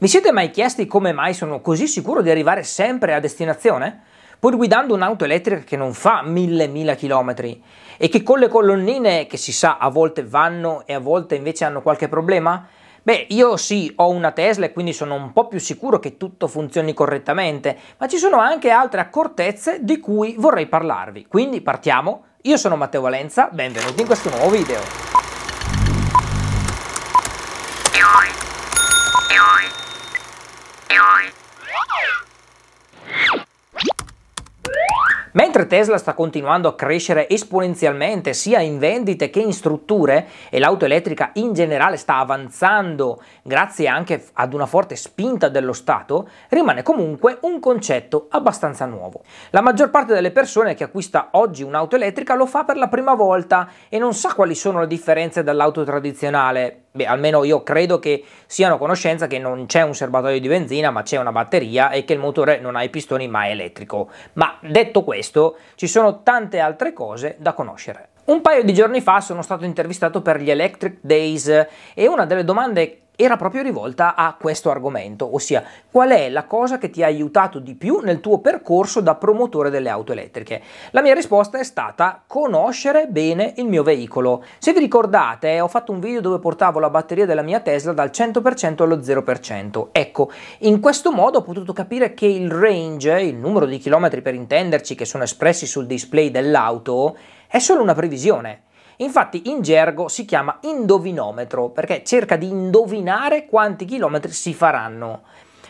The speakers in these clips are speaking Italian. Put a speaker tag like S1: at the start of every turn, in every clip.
S1: Vi siete mai chiesti come mai sono così sicuro di arrivare sempre a destinazione? Pur guidando un'auto elettrica che non fa mille mila chilometri e che con le colonnine che si sa a volte vanno e a volte invece hanno qualche problema? Beh, io sì, ho una Tesla e quindi sono un po' più sicuro che tutto funzioni correttamente, ma ci sono anche altre accortezze di cui vorrei parlarvi. Quindi partiamo. Io sono Matteo Valenza, benvenuti in questo nuovo video. Me Mentre Tesla sta continuando a crescere esponenzialmente sia in vendite che in strutture e l'auto elettrica in generale sta avanzando grazie anche ad una forte spinta dello Stato, rimane comunque un concetto abbastanza nuovo. La maggior parte delle persone che acquista oggi un'auto elettrica lo fa per la prima volta e non sa quali sono le differenze dall'auto tradizionale, Beh, almeno io credo che siano a conoscenza che non c'è un serbatoio di benzina, ma c'è una batteria e che il motore non ha i pistoni, ma è elettrico. Ma detto questo, ci sono tante altre cose da conoscere. Un paio di giorni fa sono stato intervistato per gli Electric Days e una delle domande era proprio rivolta a questo argomento, ossia qual è la cosa che ti ha aiutato di più nel tuo percorso da promotore delle auto elettriche. La mia risposta è stata conoscere bene il mio veicolo. Se vi ricordate ho fatto un video dove portavo la batteria della mia Tesla dal 100% allo 0%. Ecco, in questo modo ho potuto capire che il range, il numero di chilometri per intenderci che sono espressi sul display dell'auto, è solo una previsione Infatti in gergo si chiama indovinometro perché cerca di indovinare quanti chilometri si faranno,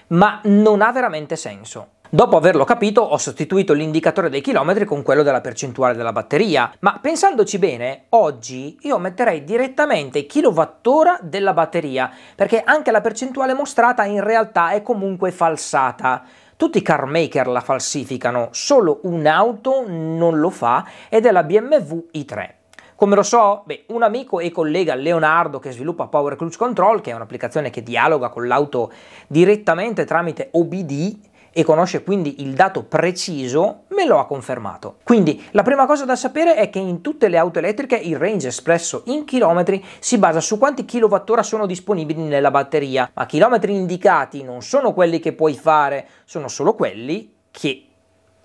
S1: ma non ha veramente senso. Dopo averlo capito ho sostituito l'indicatore dei chilometri con quello della percentuale della batteria, ma pensandoci bene, oggi io metterei direttamente kilowattora della batteria, perché anche la percentuale mostrata in realtà è comunque falsata. Tutti i car maker la falsificano, solo un'auto non lo fa ed è la BMW i3. Come lo so? Beh, un amico e collega Leonardo che sviluppa Power Cruise Control, che è un'applicazione che dialoga con l'auto direttamente tramite OBD, e conosce quindi il dato preciso, me lo ha confermato. Quindi la prima cosa da sapere è che in tutte le auto elettriche il range espresso in chilometri si basa su quanti kWh sono disponibili nella batteria, ma chilometri indicati non sono quelli che puoi fare, sono solo quelli che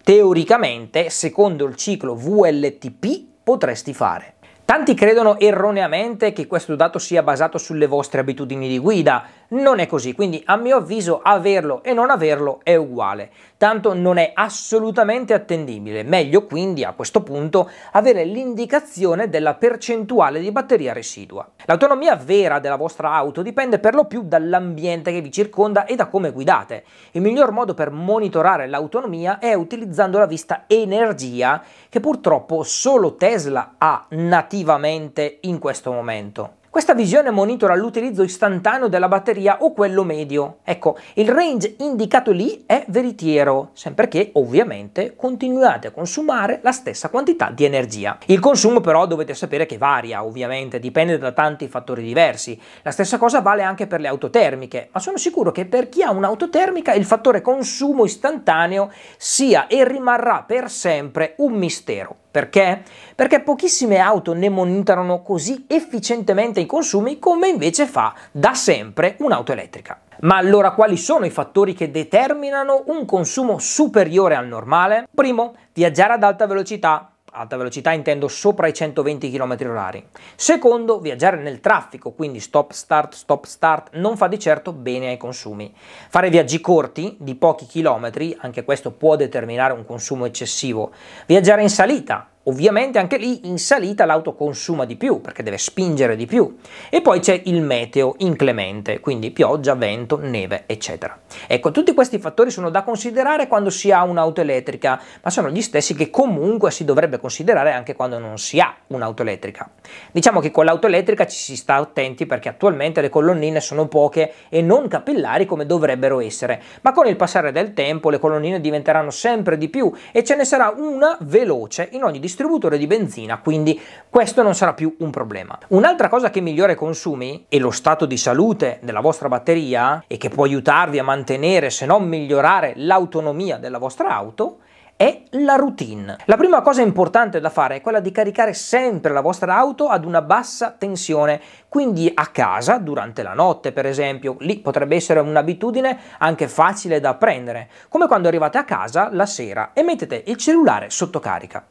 S1: teoricamente, secondo il ciclo VLTP, potresti fare. Tanti credono erroneamente che questo dato sia basato sulle vostre abitudini di guida, non è così, quindi a mio avviso averlo e non averlo è uguale, tanto non è assolutamente attendibile, meglio quindi a questo punto avere l'indicazione della percentuale di batteria residua. L'autonomia vera della vostra auto dipende per lo più dall'ambiente che vi circonda e da come guidate. Il miglior modo per monitorare l'autonomia è utilizzando la vista energia che purtroppo solo Tesla ha nativamente in questo momento. Questa visione monitora l'utilizzo istantaneo della batteria o quello medio. Ecco, il range indicato lì è veritiero, sempre che ovviamente continuate a consumare la stessa quantità di energia. Il consumo però dovete sapere che varia, ovviamente, dipende da tanti fattori diversi. La stessa cosa vale anche per le auto termiche, ma sono sicuro che per chi ha un'auto termica il fattore consumo istantaneo sia e rimarrà per sempre un mistero. Perché? Perché pochissime auto ne monitorano così efficientemente i consumi come invece fa da sempre un'auto elettrica. Ma allora quali sono i fattori che determinano un consumo superiore al normale? Primo, viaggiare ad alta velocità, alta velocità intendo sopra i 120 km/h. Secondo, viaggiare nel traffico, quindi stop start, stop start, non fa di certo bene ai consumi. Fare viaggi corti di pochi chilometri, anche questo può determinare un consumo eccessivo. Viaggiare in salita, Ovviamente anche lì in salita l'auto consuma di più perché deve spingere di più. E poi c'è il meteo inclemente, quindi pioggia, vento, neve, eccetera. Ecco, tutti questi fattori sono da considerare quando si ha un'auto elettrica, ma sono gli stessi che comunque si dovrebbe considerare anche quando non si ha un'auto elettrica. Diciamo che con l'auto elettrica ci si sta attenti perché attualmente le colonnine sono poche e non capillari come dovrebbero essere, ma con il passare del tempo le colonnine diventeranno sempre di più e ce ne sarà una veloce in ogni distribuzione distributore di benzina, quindi questo non sarà più un problema. Un'altra cosa che migliora i consumi e lo stato di salute della vostra batteria e che può aiutarvi a mantenere, se non migliorare, l'autonomia della vostra auto è la routine. La prima cosa importante da fare è quella di caricare sempre la vostra auto ad una bassa tensione, quindi a casa durante la notte per esempio, lì potrebbe essere un'abitudine anche facile da apprendere, come quando arrivate a casa la sera e mettete il cellulare sotto carica.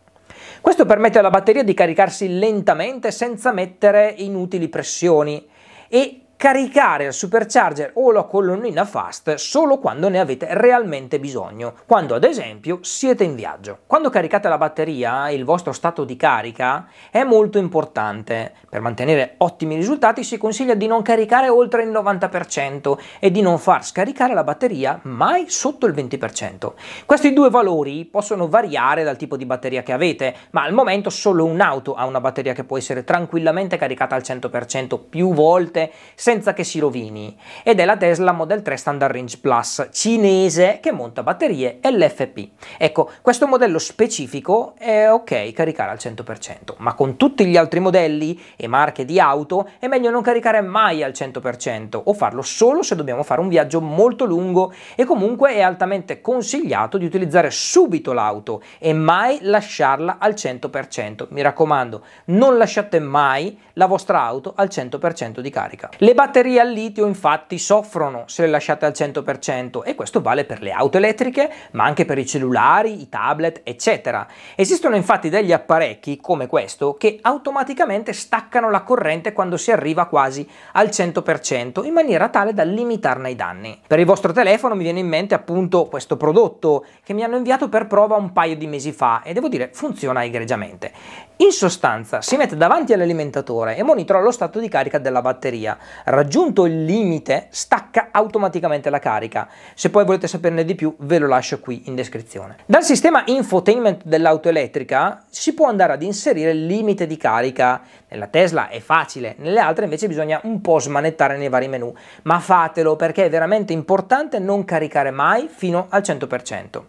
S1: Questo permette alla batteria di caricarsi lentamente senza mettere inutili pressioni e caricare il supercharger o la colonnina fast solo quando ne avete realmente bisogno, quando ad esempio siete in viaggio. Quando caricate la batteria, il vostro stato di carica è molto importante. Per mantenere ottimi risultati si consiglia di non caricare oltre il 90% e di non far scaricare la batteria mai sotto il 20%. Questi due valori possono variare dal tipo di batteria che avete, ma al momento solo un'auto ha una batteria che può essere tranquillamente caricata al 100% più volte senza che si rovini ed è la Tesla Model 3 Standard Range Plus cinese che monta batterie LFP. Ecco, questo modello specifico è ok caricare al 100%, ma con tutti gli altri modelli e marche di auto è meglio non caricare mai al 100% o farlo solo se dobbiamo fare un viaggio molto lungo e comunque è altamente consigliato di utilizzare subito l'auto e mai lasciarla al 100%. Mi raccomando, non lasciate mai la vostra auto al 100% di carica. Le batterie al litio infatti soffrono se le lasciate al 100% e questo vale per le auto elettriche ma anche per i cellulari, i tablet eccetera. Esistono infatti degli apparecchi come questo che automaticamente staccano la corrente quando si arriva quasi al 100% in maniera tale da limitarne i danni. Per il vostro telefono mi viene in mente appunto questo prodotto che mi hanno inviato per prova un paio di mesi fa e devo dire funziona egregiamente. In sostanza si mette davanti all'alimentatore e monitora lo stato di carica della batteria raggiunto il limite stacca automaticamente la carica. Se poi volete saperne di più ve lo lascio qui in descrizione. Dal sistema infotainment dell'auto elettrica si può andare ad inserire il limite di carica. Nella Tesla è facile, nelle altre invece bisogna un po' smanettare nei vari menu, ma fatelo perché è veramente importante non caricare mai fino al 100%.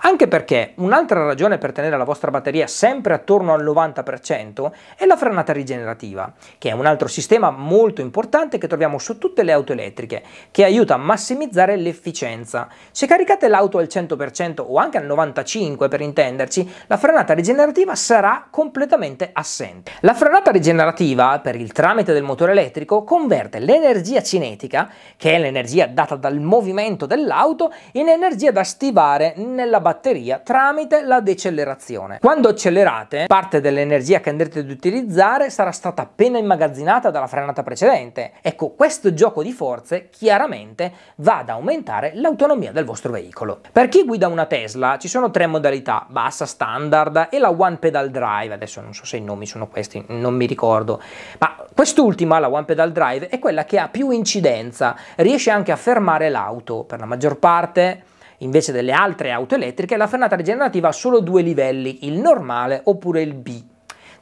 S1: Anche perché un'altra ragione per tenere la vostra batteria sempre attorno al 90% è la frenata rigenerativa, che è un altro sistema molto importante che che troviamo su tutte le auto elettriche, che aiuta a massimizzare l'efficienza. Se caricate l'auto al 100% o anche al 95% per intenderci, la frenata rigenerativa sarà completamente assente. La frenata rigenerativa, per il tramite del motore elettrico, converte l'energia cinetica, che è l'energia data dal movimento dell'auto, in energia da stivare nella batteria tramite la decelerazione. Quando accelerate, parte dell'energia che andrete ad utilizzare sarà stata appena immagazzinata dalla frenata precedente e Ecco, questo gioco di forze chiaramente va ad aumentare l'autonomia del vostro veicolo. Per chi guida una Tesla ci sono tre modalità, bassa, standard e la One Pedal Drive, adesso non so se i nomi sono questi, non mi ricordo, ma quest'ultima, la One Pedal Drive, è quella che ha più incidenza, riesce anche a fermare l'auto per la maggior parte invece delle altre auto elettriche, la frenata rigenerativa ha solo due livelli, il normale oppure il B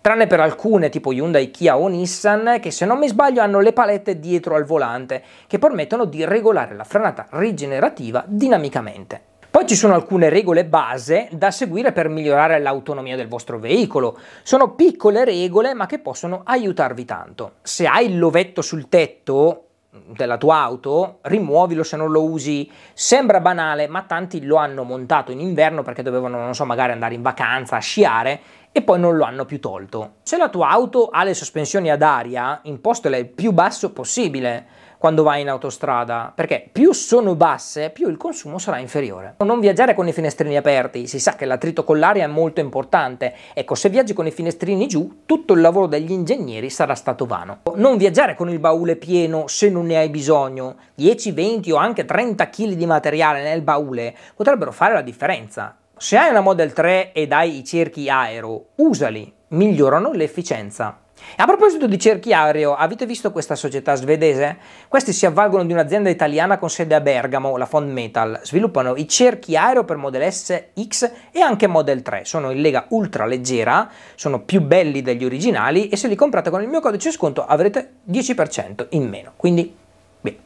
S1: tranne per alcune tipo Hyundai, Kia o Nissan che se non mi sbaglio hanno le palette dietro al volante che permettono di regolare la frenata rigenerativa dinamicamente. Poi ci sono alcune regole base da seguire per migliorare l'autonomia del vostro veicolo. Sono piccole regole ma che possono aiutarvi tanto. Se hai il lovetto sul tetto della tua auto, rimuovilo se non lo usi. Sembra banale, ma tanti lo hanno montato in inverno perché dovevano, non so, magari andare in vacanza, a sciare e poi non lo hanno più tolto. Se la tua auto ha le sospensioni ad aria, impostale il più basso possibile quando vai in autostrada, perché più sono basse, più il consumo sarà inferiore. Non viaggiare con i finestrini aperti, si sa che l'attrito con l'aria è molto importante. Ecco, se viaggi con i finestrini giù, tutto il lavoro degli ingegneri sarà stato vano. Non viaggiare con il baule pieno se non ne hai bisogno. 10, 20 o anche 30 kg di materiale nel baule potrebbero fare la differenza. Se hai una Model 3 ed hai i cerchi aero, usali, migliorano l'efficienza. A proposito di cerchi aereo, avete visto questa società svedese? Questi si avvalgono di un'azienda italiana con sede a Bergamo, la Fond Metal. Sviluppano i cerchi aereo per Model S, X e anche Model 3. Sono in lega ultra leggera, sono più belli degli originali e se li comprate con il mio codice sconto avrete 10% in meno. Quindi, beh,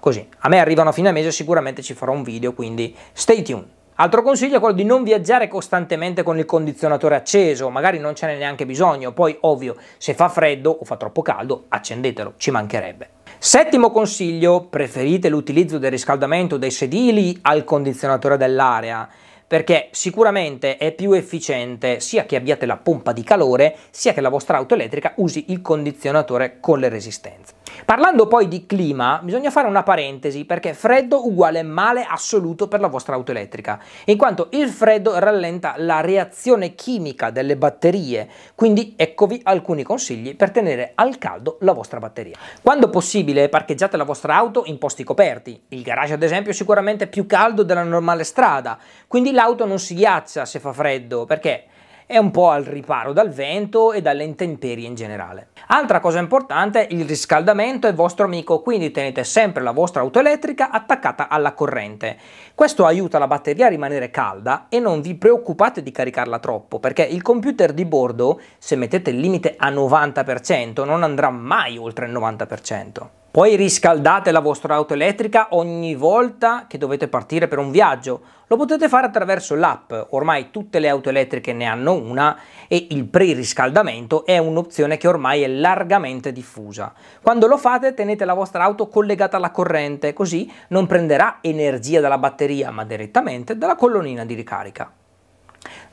S1: così. A me arrivano a fine mese, sicuramente ci farò un video, quindi stay tuned. Altro consiglio è quello di non viaggiare costantemente con il condizionatore acceso, magari non ce n'è neanche bisogno, poi ovvio se fa freddo o fa troppo caldo accendetelo, ci mancherebbe. Settimo consiglio, preferite l'utilizzo del riscaldamento dei sedili al condizionatore dell'area perché sicuramente è più efficiente sia che abbiate la pompa di calore sia che la vostra auto elettrica usi il condizionatore con le resistenze. Parlando poi di clima, bisogna fare una parentesi perché freddo uguale male assoluto per la vostra auto elettrica, in quanto il freddo rallenta la reazione chimica delle batterie, quindi eccovi alcuni consigli per tenere al caldo la vostra batteria. Quando possibile parcheggiate la vostra auto in posti coperti, il garage ad esempio è sicuramente più caldo della normale strada, quindi l'auto non si ghiaccia se fa freddo perché è un po' al riparo dal vento e dalle intemperie in generale. Altra cosa importante, il riscaldamento è vostro amico, quindi tenete sempre la vostra auto elettrica attaccata alla corrente. Questo aiuta la batteria a rimanere calda e non vi preoccupate di caricarla troppo, perché il computer di bordo, se mettete il limite a 90%, non andrà mai oltre il 90%. Poi riscaldate la vostra auto elettrica ogni volta che dovete partire per un viaggio. Lo potete fare attraverso l'app, ormai tutte le auto elettriche ne hanno una e il pre-riscaldamento è un'opzione che ormai è largamente diffusa. Quando lo fate tenete la vostra auto collegata alla corrente, così non prenderà energia dalla batteria ma direttamente dalla colonnina di ricarica.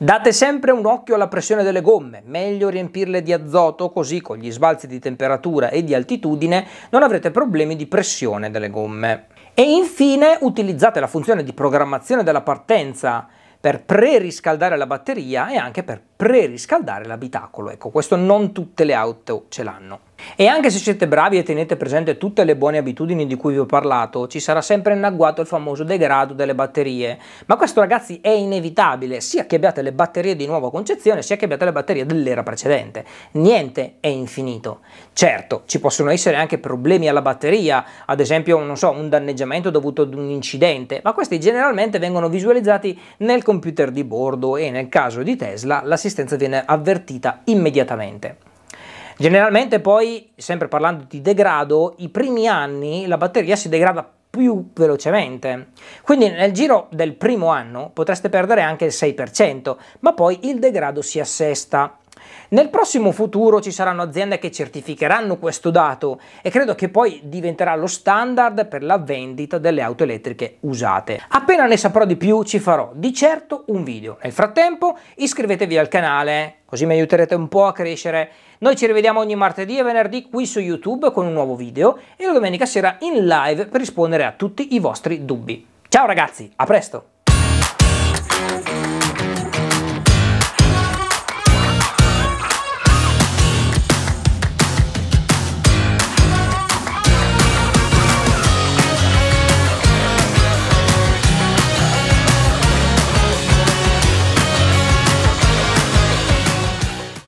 S1: Date sempre un occhio alla pressione delle gomme, meglio riempirle di azoto così con gli sbalzi di temperatura e di altitudine non avrete problemi di pressione delle gomme. E infine utilizzate la funzione di programmazione della partenza per preriscaldare la batteria e anche per preriscaldare l'abitacolo. Ecco, questo non tutte le auto ce l'hanno. E anche se siete bravi e tenete presente tutte le buone abitudini di cui vi ho parlato, ci sarà sempre in agguato il famoso degrado delle batterie. Ma questo ragazzi è inevitabile, sia che abbiate le batterie di nuova concezione, sia che abbiate le batterie dell'era precedente. Niente è infinito. Certo, ci possono essere anche problemi alla batteria, ad esempio, non so, un danneggiamento dovuto ad un incidente, ma questi generalmente vengono visualizzati nel computer di bordo e nel caso di Tesla l'assistenza viene avvertita immediatamente. Generalmente poi, sempre parlando di degrado, i primi anni la batteria si degrada più velocemente. Quindi nel giro del primo anno potreste perdere anche il 6%, ma poi il degrado si assesta. Nel prossimo futuro ci saranno aziende che certificheranno questo dato e credo che poi diventerà lo standard per la vendita delle auto elettriche usate. Appena ne saprò di più ci farò di certo un video. Nel frattempo iscrivetevi al canale così mi aiuterete un po' a crescere noi ci rivediamo ogni martedì e venerdì qui su YouTube con un nuovo video e la domenica sera in live per rispondere a tutti i vostri dubbi. Ciao ragazzi, a presto!